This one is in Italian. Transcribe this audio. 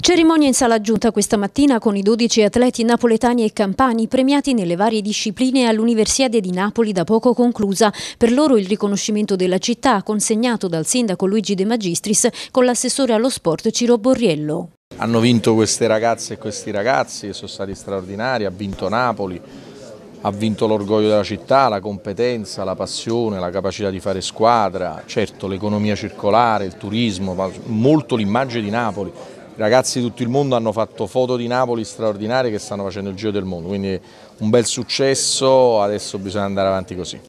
Cerimonia in sala giunta questa mattina con i 12 atleti napoletani e campani premiati nelle varie discipline all'Universiade di Napoli da poco conclusa. Per loro il riconoscimento della città consegnato dal sindaco Luigi De Magistris con l'assessore allo sport Ciro Borriello. Hanno vinto queste ragazze e questi ragazzi, sono stati straordinari, ha vinto Napoli, ha vinto l'orgoglio della città, la competenza, la passione, la capacità di fare squadra, certo l'economia circolare, il turismo, ma molto l'immagine di Napoli. I ragazzi di tutto il mondo hanno fatto foto di Napoli straordinarie che stanno facendo il giro del mondo, quindi un bel successo, adesso bisogna andare avanti così.